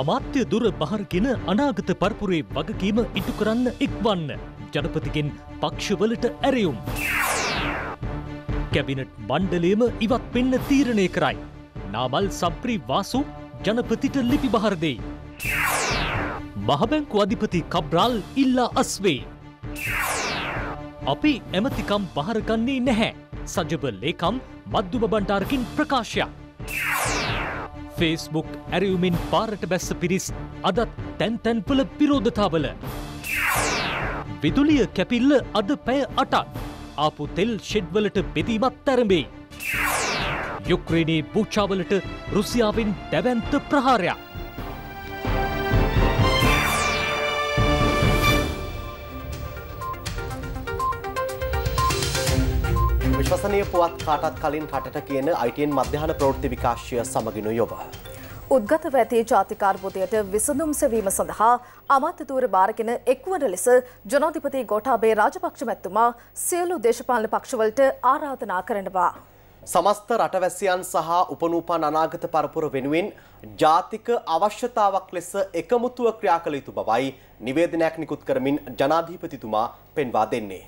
අමාත්‍ය දුර බහරගෙන අනාගත පරපුරේ වගකීම ඉටු කරන්න ඉක්වන්න. ජනපතිගෙන් පක්ෂවලට ඇරයුම්. කැබිනට් මණ්ඩලේම ඉවත් වෙන්න තීරණය කරයි. නාමල් සප්‍රී වාසු ජනපතිට ලිපි බහරදෙයි. මහබැංකු අධිපති කබ්‍රාල් ඉල්ලා අස්වේ. අපි ඇමතිකම් පහරගන්නේ නැහැ. සජබ ලේකම් මධ්දුම බණ්ඩාරකින් ප්‍රකාශයක්. ෆේස්බුක් ඇරයුමින් පාරට බැස්ස පිරිස් අදත් තැන්තැන්පල පිරෝධතාවල. විදුලිය කැපිල්ල අද පැය අටත් ආපු තෙල් ෂෙඩ්වලට බෙදීමත් තැරඹේ. යුක්්‍රේණයේ පූචාවලට රුසියාවෙන් දැවැන්ත ප්‍රහාරයක්. ශාසනය පුවත් කාටත් කලින් රටට කියන අයිටන් මධ්‍යහන ප්‍රෘති විකාශය සමගිනු යොබ. උද්ගතව ඇති ජාතිකාර්බෝධයට විසඳුම් සවීම සඳහා අමාත්‍යතූර භාරගෙන එක්වන ලෙස ජනාධිපති ගොටාබේ රාජපක්ෂ මැත්තුමා සියලු දේශපාලන පක්ෂවලට ආරාධනා කරනවා. සමස්ත රටවැසියන් සහ උපනූපන් අනාගත පරපුර වෙනුවෙන් ජාතික අවශ්‍යතාවක් ලෙස එකමුතුව ක්‍රියා කළ යුතු බවයි නිවේදනයක් නිකුත් කරමින් ජනාධීපතිතුමා පෙන්වා දෙන්නේ.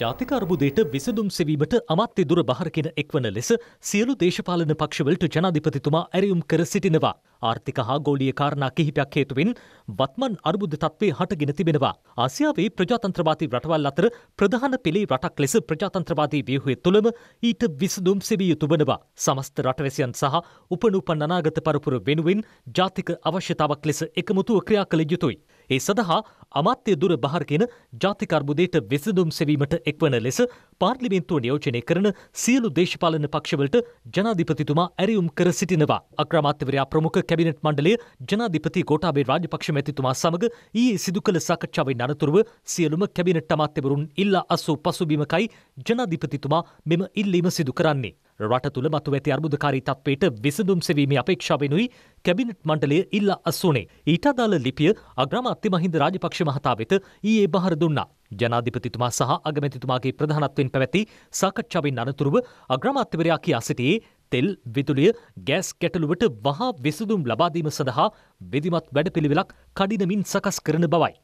ජාතික අර්බුදයට විසඳුම් සෙවීමට අමාත්‍ය දුර බහරගෙන එක්වන ලෙස සියලු දේශපාලන පක්ෂවලට ජනාධිපතිතුමා ඇරයුම් කර සිටිනවා. ආර්ථික හා ගෝලීය කාරණා කිහිපයක් හේතුවෙන් වත්මන් අර්බුද තත්ත්වේ හටගෙන තිබෙනවා. ආසියාවේ ප්‍රජාතන්ත්‍රවාදී රටවල් අතර ප්‍රධාන පෙළේ රටක් ලෙස ප්‍රජාතන්ත්‍රවාදී ව්‍යුහය තුළම ඊට විසඳුම් සෙවිය යුතු වනවා. සමස්ත රටවැසියන් සහ උපනූපන් අනාගත පරපුර වෙනුවෙන් ජාතික අවශ්‍යතාවක් ලෙස එකමුතුව ක්‍රියා කළ යුතුයි. ඒ සඳහා අමාත්‍ය දුර බහර කියන ජාතික අර්බුදයට විසඳුම් සෙවීමට එක්වන ලෙස පාර්ලිමේන්තුව නියෝජනය කරන සියලු දේශපාලන පක්ෂවලට ජනාධිපතිතුමා ඇරියුම් කර සිටිනවා. අග්‍රාමාත්‍යවරයා ප්‍රමුඛ කැබිනට් මණ්ඩලය ජනාධිපති ගෝඨාභය රාජපක්ෂ මැතිතුමා සමග ඊයේ සිදු කළ සාකච්ඡාවෙන් අනතුරුව සියලුම කැබිනට් අමාත්‍යවරුන් ඉල්ලා අසූ පසුබිමකයි ජනාධිපතිතුමා මෙම ඉල්ලීම සිදු කරන්නේ. රට තුළ මතු ඇති අර්බුදකාරී තත්වයට විසඳුම් සෙවීමේ අපේක්ෂාවෙනුයි කැබිනට් මණ්ඩලය ඉල්ලා අස්සුනේ. ඊට අදාළ ලිපිය අග්‍රාමාත්‍ය මහින්ද රාජපක්ෂ මහතා වෙත ඊයේ බහර දුන්නා. ජනාධිපතිතුමා සහ අගමැතිතුමාගේ ප්‍රධානත්වෙන් පැවැති සාකච්ඡාවෙන් අනතුරුව අග්‍රාමාත්‍යවරයා කියා සිටියේ තෙල් විදුලිය ගෑස් ගැටලුවට වහා විසඳුම් ලබාදීම සඳහා විධිමත් වැඩපිළිවෙලක් කඩිනමින් සකස් කරන බවයි.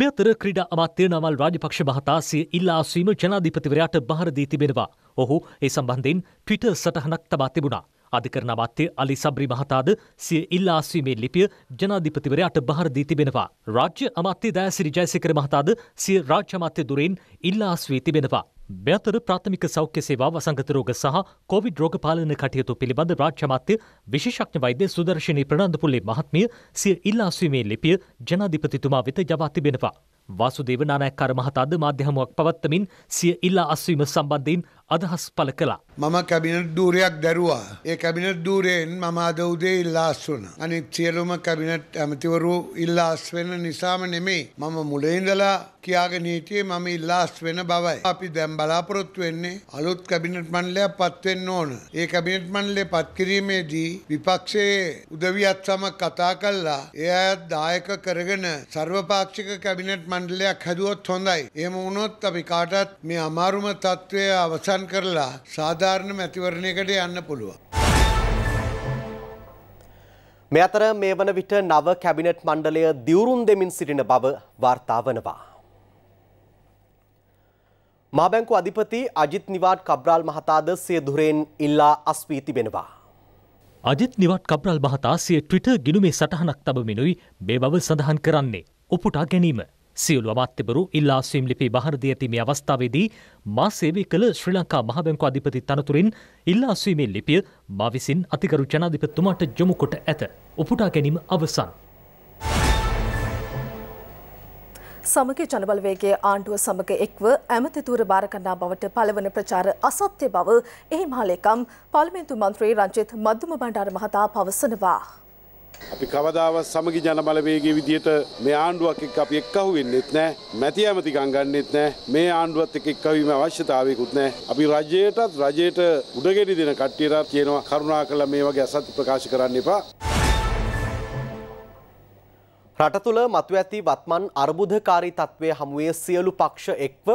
මේ අතර ක්‍රීඩා අමාත්‍ය නමල් රාජපක්ෂ මහතා සිය ඉල්ලාසීම ජනාධිපතිවරයාට බාර දී තිබෙනවා. ඔහු ඒ සම්බන්ධයෙන් ට්විටර් සටහනක් තබා තිබුණා. අධිකරණ අමාත්‍ය අලි සබ්‍රි මහතාද සිය ඉල්ලාසීමේ ලිපිය ජනාධිපතිවරයාට බාර දී තිබෙනවා. රාජ්‍ය අමාත්‍ය දෑසිරි ජයසේකර මහතාද සිය රාජ්‍ය අමාත්‍ය දුරෙන් ඉල්ලාස්වී තිබෙනවා. මෙතර ප්‍රාථමික සෞඛ්‍ය සේවා වසංගත රෝග සහ කොවිඩ් රෝග පාලන කටයුතු පිළිබඳ රාජ්‍ය මාත්‍ය විශේෂඥ වෛද්‍ය සුදර්ශනී ප්‍රනන්දපුල්ලේ මහත්මිය සිය ඉල්ලා සුවීමේ ලිපිය ජනාධිපතිතුමා වෙත යවා තිබෙනවා. වාසුදේව නානායක්කාර මහතාද මාධ්‍ය හමුවක් පවත්වමින් සිය ඉල්ලා අස්වීම සම්බන්ධයෙන් අදහස් පළ කළා. මම කැබිනට් ධූරයක් දැරුවා. ඒ කැබිනට් ධූරයෙන් මම අද උදේ ඉල්ලා අස් වුණා. අනිත් සියලුම කැබිනට් ඇමතිවරු ඉල්ලා අස් වෙන නිසාම නෙමෙයි. මම මුලේ ඉඳලා කියාගෙන හිටියේ මම ඉල්ලා අස් වෙන බවයි. අපි දැන් බලාපොරොත්තු වෙන්නේ අලුත් කැබිනට් මණ්ඩලයක් පත් වෙන්න ඕන. ඒ කැබිනට් මණ්ඩලය පත් කිරීමේදී විපක්ෂයේ උදවියත් සමග කතා කළා. ඒ අයත් දායක කරගෙන සර්වපාක්ෂික කැබිනට් මණ්ඩලයක් හැදුවොත් හොඳයි. එහෙම වුණොත් අපි කාටත් මේ අමාරුම තත්ත්වය අවසන් කරලා සාධාරණ මැතිවරණයකට යන්න පුළුවන්. මෙ අතර මේ වන විට නව කැබිනට් මණ්ඩලය දියුරුම් දෙමින් සිටින බව වාර්තා වනවා. මාබැංකු අධිපති අජිත් නිවාට් කබ්‍රාල් මහතාද සිය දුරෙන් ඉල්ලා අස්වී තිබෙනවා. අජිත් නිවාට් කබ්‍රාල් මහතා සිය ට්‍රිට ගිනුමේ සටහනක් තබමිනුයි මේ බව සඳහන් කරන්නේ. උපුටා ගැනීම සියලු අමාත්‍යවරු ඉල්ලා ස්වීම් ලිපි බහරදී ඇති මේ අවස්ථාවේදී මා සේවය කළ ශ්‍රී ලංකා මහ බැංකු අධිපති තනතුරින් ඉල්ලා ස්වීමේ ලිපිය මා විසින් අතිගරු ජනාධිපතිතුමාට යොමු කොට ඇත. උපුටා ගැනීම අවසන්. සමග ජනබලවේගේ ආණ්ඩුව සමඟ එක්ව ඇමතිතුවර භාරකන්නා බවට පළවන ප්‍රචාර අසත්‍ය බව එහි මහලේකම් පාලිමේන්තු මන්ත්‍රී රංචිත් මධ්‍යම බණ්ඩාර මහතා පවසනවා. අපි කවදාවත් සමගි ජනබලවේගේ විදිහට මේ ආණ්ඩුවක් එක්ක අපි එක්කහු වෙන්නෙත් නැහැ. මැති ඇමති ගම් ගන්නෙත් නැහැ. මේ ආණ්ඩුවත් එක්ක එක්කවීම අවශ්‍යතාවයකුත් නැහැ. අපි රජයටත් රජයට උඩගෙඩි දෙන කට්ටියටත් කියනවා කරුණාකරලා මේ වගේ අසත්‍ය ප්‍රකාශ කරන්න එපා. රට තුළ මතු ඇති වත්මන් අර්බුදකාරී තත්ත්වය හමුවේ සියලු පක්ෂ එක්ව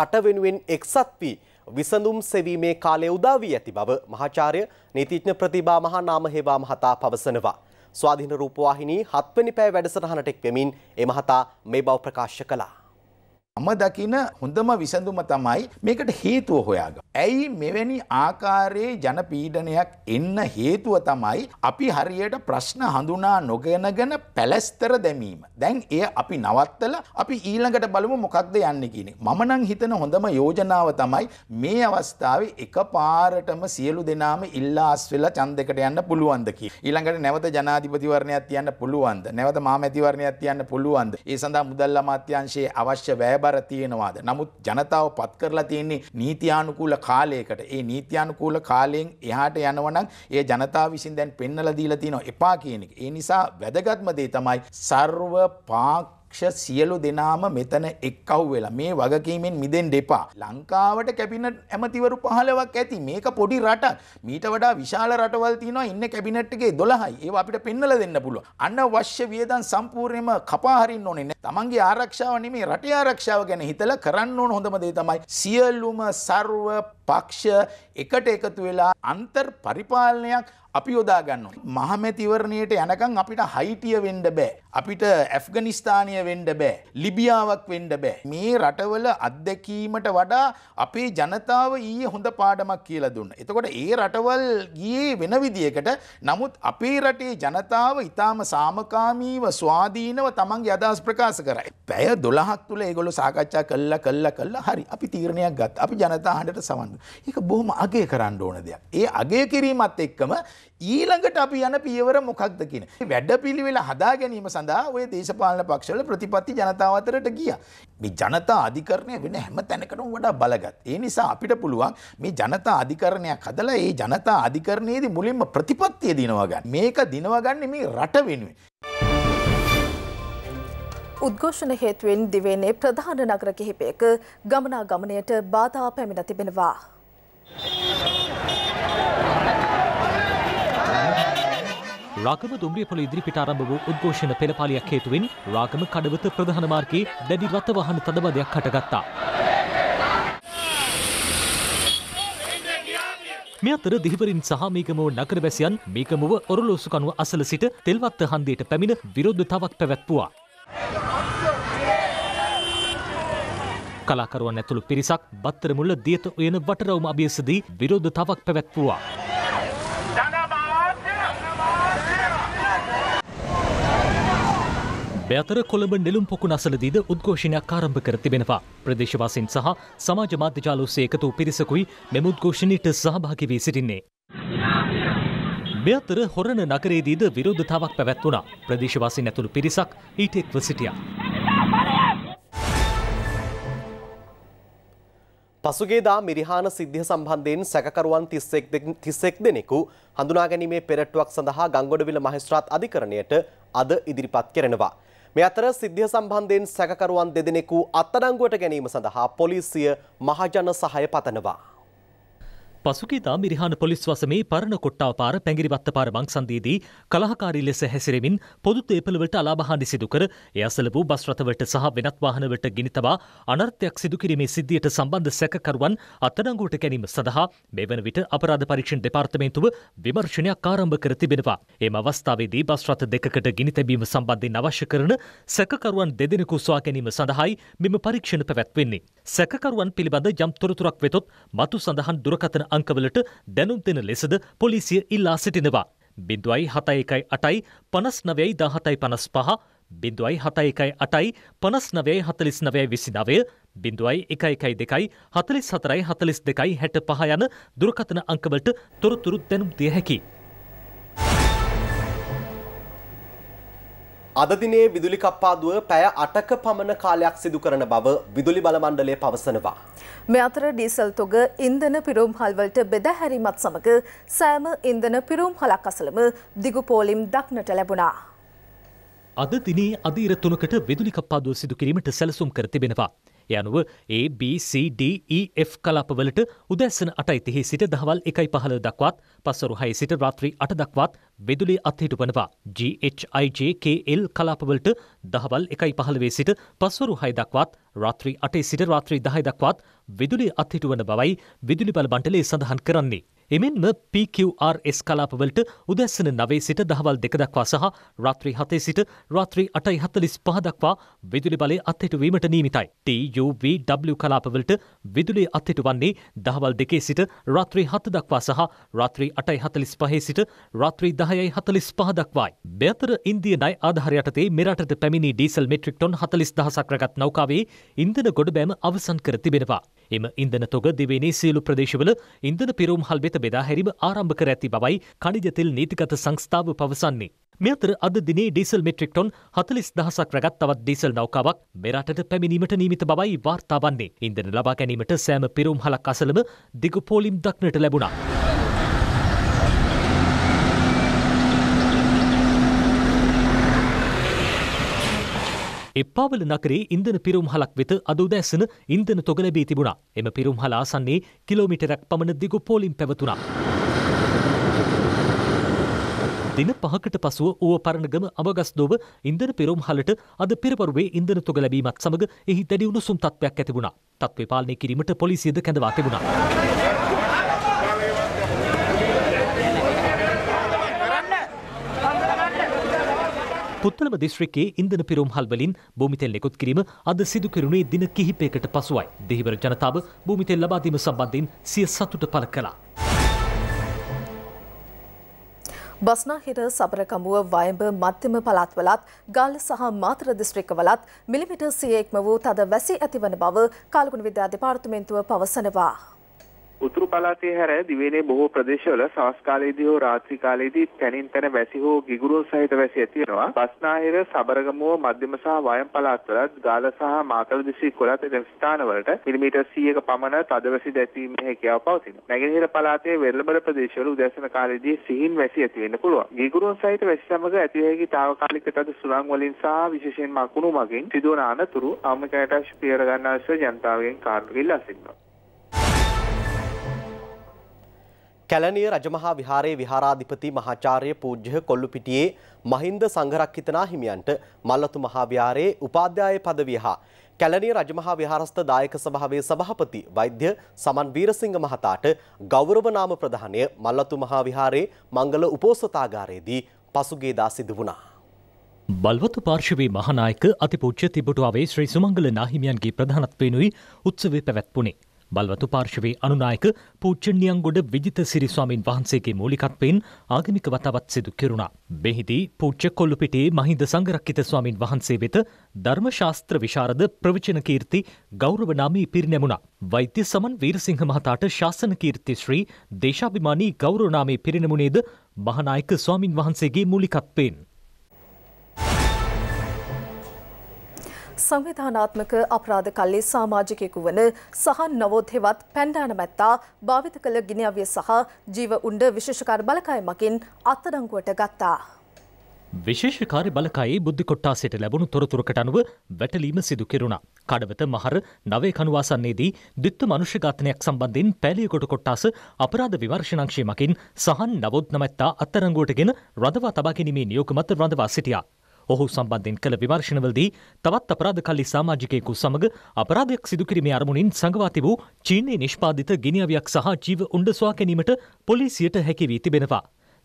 රට වෙනුවෙන් එක්සත් වී විසඳුම් සෙවීමේ කාලය උදා වී ඇති බව මහාචාර්ය නීතිඥ ප්‍රතිභා මහා නාමහේවා මහතා පවසනවා. ස්වාධීන රූපවාහිනී හත්වනි පැය වැඩසටහනට එක් වෙමින් ඒ මහතා මේ බව ප්‍රකාශ කළා. අම දකින හොඳම විසඳුම තමයි මේකට හේතුව හොයාග. ඇයි මෙවැනි ආකාරයේ ජනපීඩනයක් එන්න හේතුව තමයි අපි හරියට ප්‍රශ්න හඳුනා නොගෙනගෙන පැලස්තර දැමීම. දැන් එය අපි නවත්තල අපි ඊළඟට බලමු මොකක්ද යන්න කියන. මම නම් හිතන හොඳම යෝජනාව තමයි මේ අවස්ථාවේ එක පාරටම සියලු දෙනාම ඉල්ලාස් වෙලා ඡන්දයකට යන්න පුළුවන්ද කියලා. ඊළඟට නැවත ජනාධිපතිවරණයක් තියන්න පුළුවන්ද? නැවත මාමැතිවරණයක් තියන්න පුළුවන්ද? ඒ සඳහා මුදල් අමාත්‍යාංශයේ අවශ්‍ය වැය රැබර තියෙනවාද. නමුත් ජනතාව පත් කරලා තියෙන්නේ නීතියානුකූල කාලයකට ඒ නීතියානුකූල කාලයෙන් එහාට යනවනම් ඒ ජනතාව විසින් දැන් පෙන්නල දීලා තියෙනවා එපා කියන එක. ඒ නිසා වැදගත්ම දේ තමයි සර්ව පාක් පක්ෂ සියලු දෙනාම මෙතන එක්කව් වෙලා මේ වගකීමෙන් මිදෙන් දෙපා. ලංකාවට කැබිනට් ඇමතිවරු පහලවක් ඇති මේක පොඩි රට මීට වඩා විශාල රටවල් තියෙනවා ඉන්න කැබිනට්ගේ දොළහයි ඒ අපිට පෙන්නල දෙන්න පුළුව. අන්න වශ්‍ය වියදන් සම්පූර්ණයම කපාහරින්න ඕනේ තමන්ගේ ආරක්ෂාව නෙමේ රටේ ආරක්ෂාව ගැන හිතලා කරන්න ඕන හොඳම දේ තමයි සියලුම සර්ව පක්ෂ එකට එකතු වෙලා අන්තර් පරිපාලනයක් අපි යොදා ගන්න. මහමැතිවරණයට යනකම් අපිට හයිටිය වෙන්න බෑ. අපිට ඇෆ්ගනිස්ථානය වෙන්න බෑ. ලිබියාවක් වෙන්න බෑ. මේ රටවල අත්දැකීමට වඩා අපේ ජනතාව ඊයේ හොඳ පාඩමක් කියලා දුන්න. එතකොට ඒ රටවල් ගියේ වෙන විදියකට නමුත් අපේ රටේ ජනතාව ඉතාම සාමකාමීව ස්වාධීනව තමන්ගේ අදහස් ප්‍රකාශ කරයි. පැය 12ක් තුල ඒගොල්ලෝ සාකච්ඡා කළා කළා කළා හරි අපි තීරණයක් ගත්තා. අපි ජනතා හඬට සවන් ඒක බොහොම අගේ කරන්න ඕන දෙයක්. ඒ අගේ කිරීමත් එක්කම ඊළඟට අපි යන පියවර මොකක්ද කියන. වැඩ පිළිවෙල හදා ගැනීම සඳහා ඔය දේශපාලන පක්ෂවල ප්‍රතිපත්ති ජනතාව අතරට ගියා. මේ ජනතා අධිකරණය වෙන හැම තැනකටම වඩා බලගත්. ඒ නිසා අපිට පුළුවන් මේ ජනතා අධිකරණයක් හදලා ඒ ජනතා අධිකරණයේදී මුලින්ම ප්‍රතිපත්තිය දිනවා ගන්න. මේක දිනවා ගන්න මේ රට වෙනුවෙන්. උද්ඝෝෂණ හේතුවෙන් දිවයිනේ ප්‍රධාන නගර කිහිපයක ගමනාගමනයට බාධා පැමිණ තිබෙනවා. රාගම දුම්රියපොළ ඉදිරිපිට ආරම්භ වූ උද්ඝෝෂණ පෙළපාලියක් හේතුවෙන් රාගම කඩවත ප්‍රධාන මාර්ගයේ දැඩි රථ වාහන තදබදයක් හටගත්තා. මේ අතර දිහිවරින් සහ මේකමුව නගරවැසියන් මේකමුව ඔරලෝසු කනුව අසල සිට තෙල්වත්ත හන්දියට පැමිණ විරෝධතාවක් පැවැත්වුවා. කලාකරුවන් ඇතුළු පිරිසක් බත්තරමුල්ල දියත උයන වටරවුම අභියසදී විරෝධතාවක් පැවැත්වුවා. බැතර කොළඹ නෙළුම් පොකු නසලදීද උද්ඝෝෂණයක් ආරම්භ කර තිබෙනවා. ප්‍රදේශවාසින් සහ සමාජ මාධ්‍ය ජාලෝස්සේ එකතු පිරිසකුයි මෙම උද්ඝෝෂණයට සහභාගි වී සිටින්නේ. මෙතර හොරණ නගරේදීද විරෝධතාවක් පැවැත්වුණා. ප්‍රදේශවාසින් ඇතුළු පිරිසක් ඊට එක්ව සිටියා. පසුගේදා මිරිහාන සිද්ධිය සම්බන්ධයෙන් සැකකරුවන් 31 දෙනෙකු හඳුනා ගැනීමේ පෙරටුවක් සඳහා ගංගොඩවිල මහේස්ත්‍රාත් අධිකරණයට අද ඉදිරිපත් කරනවා. මේ අතර සිද්ධිය සම්බන්ධයෙන් සැකකරුවන් දෙදෙනෙකු අත්අඩංගුවට ගැනීම සඳහා පොලිසිය මහජන සහාය පතනවා. පසුගේදා මිරිහාන පොලිස් වසමේ පරණ කොට්ටාව පාර පැඟිරිවත්ත පාර මංසන්දීදී කලහකාරී ලෙස හැසිරෙමින් පොදු තේපලවලට අලාභහානි සිදුකර එය අසලපු බස් රථවලට සහ වෙනත් වාහනවලට ගිනිතබා අනර්ථයක් සිදුකිරීමේ සිද්ධියට සම්බන්ධ සැකකරුවන් අත්අඩංගුවට ගැනීම සඳහා මෙවන විට අපරාධ පරීක්ෂණ දෙපාර්තමේන්තුව විමර්ශනයක් ආරම්භ කර තිබෙනවා. එම අවස්ථාවේදී බස් රථ දෙකකට ගිනිතැබීම සම්බන්ධයෙන් අවශ්‍ය කරන සැකකරුවන් දෙදෙනෙකු සොයා ගැනීම සඳහායි මෙම පරීක්ෂණ පැවැත්වෙන්නේ. සැකකරුවන් පිළිබඳ යම් තොරතුරක් වෙතොත් මතු සඳහන් දුරකථන අංකවලට දැනුම් දෙන ලෙසද පොලිසිය ඉල්ලා සිටිනවා. බිඳුවයි හතයි එකයි අටයි පනස් නවයයි දහතයි පනස් පහ බිඳුවයි හතයි එකයි අටයි පනස් නවයයි හතලිස් නවය විසි නවය බිඳුවයි එකයි එකයි දෙකයි හතලිස් හතරයි හතලිස් දෙකයි හැට පහ යන දුරකතන අංකවලට තොරතුරුත් දැනුම් දිය හැකි. අද දිනේ විදුලි කප්පාදුව පැය 8ක පමණ කාලයක් සිදු කරන බව විදුලි බල මණ්ඩලය පවසනවා. මේ අතර ඩීසල් තොග ඉන්ධන පිරෝම්හල් වලට බෙදා හැරීමත් සමග සෑම ඉන්ධන පිරෝම්හලක් අසලම දිගු පෝලිම් දක්නට ලැබුණා. අද දිනේ අද ඉර 3කට විදුලි කප්පාදුව සිදු කිරීමට සැලසුම් කර තිබෙනවා. යනුව ABCDEF කලාපවලට උදැස්සන අටයිතිහි සිට දහවල් එකයි පහළ දක්වත් පස්සරු හයි සිට රාත්‍රී අට දක්වත් වෙදුලේ අත්හිටු වනවා GHIJKL කලාපවලට දහවල් එකයි පහළවේ සිට පස්වරු හයි දක්වත් රාත්‍රී අටේ සිට රාත්‍රී දහයි දක්වත් විදුලි අත්හිටුවන බවයි විදුලි බල බන්ටලේ සඳහන් කරන්නේ. එමෙන්ම PQRS කලාපවලට උදැස්සන නවේ සිට දහවල් දෙක දක්වා සහ රාත්‍රී හතේ සිට රාත්‍රී අටයි හතලිස් පහ දක්වා විදුලි බලය අත්හිටුවීමට නීමිතයි. TUVW කලාපවලට විදුලි අත්හිටු වන්නේ දහවල් දෙකේ සිට රාත්‍රී හත දක්වා සහ රාත්‍රී අටයි හතලිස් පහේ සිට රාත්‍රී දහයයි හතලිස් පහ දක්වායි. බෙතර ඉන්දිය නයි ආධාර යටතේ මෙරටට පැමිණි ඩීසල් මෙට්‍රික්ටොන් හතලිස් දහසක් රැගත් නෞකාවේ ඉන්ධන ගොඩබෑම අවසන් කර තිබෙනවා. එම ඉන්දන තොග දෙවනි සියලු ප්‍රදේශවල ඉන්දන පිරුම් හල් වෙත බෙදා හැරිම ආරම්භ කර ඇති බවයි කනිජතෙල් නීතිගත සංස්ථාව පවසන්නේ. මෙතර අද දිනේ ඩීසල් මෙට්‍රික් ටොන් 40000ක් රැගත් තවත් ඩීසල් නෞකාවක් මෙරටට පැමිණීමට නියමිත බවයි වාර්තා වන්නේ. ඉන්ධන ලබා ගැනීමට සෑම පිරුම් හලක් අසලම දිගු පොලිම් දක්නට ලැබුණා. එප්පාවල නගරේ ඉන්ධන පිරුම් හලක් වෙත අද උදෑසන ඉන්ධන තොග ලැබී තිබුණා. එම පිරුම් හල ආසන්නයේ කිලෝමීටරක් පමණ දිගු පෝලිම් පැවතුණා. දින පහකට පසුව ඌව පරණගම අවගස්දොව ඉන්දන පෙරුම් හලට අද පෙරවරුවේ ඉන්දන තොග ලැබීමත් සමඟ එහි දැඩි උණුසුම් තත්ත්වයක් ඇතිබුණා. තත්ත්වේ පාලනය කිරීමට පොලිසියද කැඳවා තිබුණා. පුත්තලම දිස්ත්‍රික්කයේ ඉන්ධන පිරුම් හල්වලින් භූමිතෙල් නිකුත් කිරීම අද සිදු කෙරුණේ දින කිහිපයකට පසුවයි. දෙහිවර ජනතාව භූමිතෙල් ලබා දීම සම්බන්ධයෙන් සිය සතුට පළ කළා. බස්නාහිර සබරකමුව වයඹ මධ්‍යම පළාත්වලත් ගල් සහ මාතර දිස්ත්‍රික්කවලත් මිලිමිටර් සියයෙක්ම වූ තද වැසි ඇතිවන බව කාලගුණ විද්‍යා දෙපාර්තමේන්තුව පවසනවා. උතුරු පළාතේ හැර දිවයිනේ බොහෝ ප්‍රදේශවල සවස්කාලයේදී හෝ රාත්‍රී කාලයේදී තැනින් තැන වැසි හෝ ගිගුරුන් සහිත වැසි ඇති වෙනවා. බස්නාහිර, සබරගමුව, මධ්‍යම සහ වයම් පළාත්වලත් ගාල සහ මාතල දිස්ත්‍රික් කොළත් එදෙන ස්ථානවලට මිලිමීටර් 100ක පමණ තදවැසි දැසීමේ හැකියාව පවතිනවා. නැගෙනහිර පළාතේ වෙරළබර ප්‍රදේශවල උදැසන කාලයේදී සිහින් වැසි ඇති වෙන්න පුළුවන්. ගිගුරුන් සහිත වැසි සමග ඇති හැකි తాවකාලික තද සුළං වලින් සහ විශේෂයෙන් මකුණු මගින් සිදුවන අනතුරු ආමකයට පියර ගන්නා ජනතාවගෙන් කාර්යවිල්ලා සිටිනවා. කැලණිය රජමහා විහාරයේ විහාරාධිපති මහාචාර්ය පූජ්‍ය කොල්ලුපිටියේ මහින්ද සංඝරක්කිතනා හිමියන්ට මල්වතු මහා විහාරයේ උපාධ්‍යාය පදවිය හා කැලණිය රජමහා විහාරස්ථ දායක සභාවේ සභාපති වෛද්‍ය සමන් වීරසිංහ මහතාට ගෞරව නාම ප්‍රදානය මල්වතු මහා විහාරයේ මංගල උපෝසථාගාරයේදී පසුගියදා සිදු වුණා. බල්වතු පාර්ශවී මහානායක අතිපූජ්‍ය තිබුටුවාවේ ශ්‍රී සුමංගල නාහිමියන්ගේ ප්‍රධානත්වයෙනුයි උත්සවය පැවැත්වුණේ. බල්වතු පාර්ශවයේ අනුනායක පූච්චණියන්ගොඩ විජිත සිරිස්වාමින් වහන්සේගේ මූලිකත්වයෙන් ආගමික වතාවත් සිදු කෙරුණා. මෙහිදී පූච්ච කොල්ලුපිටේ මහින්ද සංගරක්කිත ස්වාමින් වහන්සේ වෙත ධර්ම ශාස්ත්‍ර විශාරද ප්‍රවචන කීර්ති ගෞරව නාමී පිරිනැමුණා. වෛද්‍ය සමන් වීරසිංහ මහතාට ශාසන කීර්ති ශ්‍රී දේශාභිමානී ගෞරව නාමී පිරිනැමුණේද මහානායක ස්වාමින් වහන්සේගේ මූලිකත්වයෙන්. සංවිධානාත්මක අපරාධ කල්ලේ සාමාජිකයෙකු වන සහන් නවෝදහෙවත් පැන්ඩානමැත්තා භාවිත කළ ගිනිියාවිය සහ ජීව උන්ඩ විශෂකාර බලකය මකින් අත්තඩංකුවට ගත්තා. විශේෂකාරි බලකයි බුද්ධි කොට්ටාසයට ලැබුණු තොරතුරකට අනුව වැටලීම සිදු කෙරුණා. කඩවත මහර නවේ කනුවාසන්නේදී දිත්ත මනුෂ්‍යඝාතනයක් සම්බන්ධයෙන් පැලියකොට කොට්ටාස අපරාධ විමර්ශනංශයමකින් සහන් නවොත් නමැත්තා අත්තරංගුවටගෙන රඳවා තබා ගැනීමේ නියෝග මත රඳවා සිටියා. ඔහු සම්බන්ධයෙන් කළ විමර්ශනවලදී තවත් අපරාධකල්ලි සාමාජිකයෙකු සමඟ අපරාධයක් සිදුකිරීමේ අරමුණින් සංගවා තිබූ චීනයේ නිෂ්පාදිත ගිනිියවයක් සහ ජීව උන්ඩ ස්වා ගැනීමට පොලිසියට හැකිවී තිබෙනවා.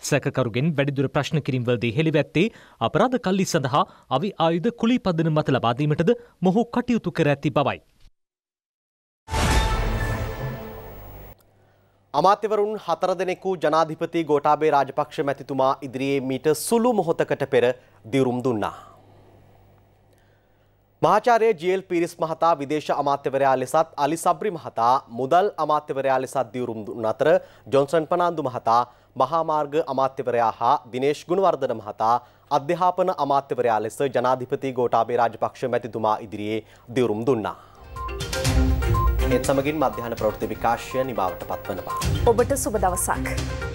සැකරුගෙන් වැඩිදුර ප්‍රශ්න කිරින්වලදී හෙළිවැත්තේ අපරාධ කල්ලි සඳහා අවි ආයුධ කුලි පදන මත ලබාදීමටද මොහු කටයුතු කර ඇති බවයි. අමාත්‍යවරුන් හතර දෙනෙකු ජනාධිපති ගෝටාබේ රාජපක්ෂ මැතිතුමා ඉදිරියේ මීට සුළු මොහොතකට පෙර දිවුරුම් දුන්නා. මහාචාර්ය ජීල් පිරිස් මහතා විදේශ අමාත්‍යවරයා ලෙසත් අලි සබ්‍රි මහතා මුදල් අමාත්‍යවරයා ලෙසත් දිවුරුම් දුන් අතර ජොන්සන් පනාන්දු මහතා මහාමාර්ග අමාත්‍යවරයා හා දිනේශ් ගුණවර්ධන මහතා අධ්‍යාපන අමාත්‍යවරයා ලෙස ජනාධිපති ගෝටාබේ රාජපක්ෂ මැතිතුමා ඉදිරියේ දිවුරුම් දුන්නා. ඒත් සමගින් මධ්‍යහන ප්‍රෘති විකාශය නිමාවට පත්වනවා. ඔබට සුබ දවසක්.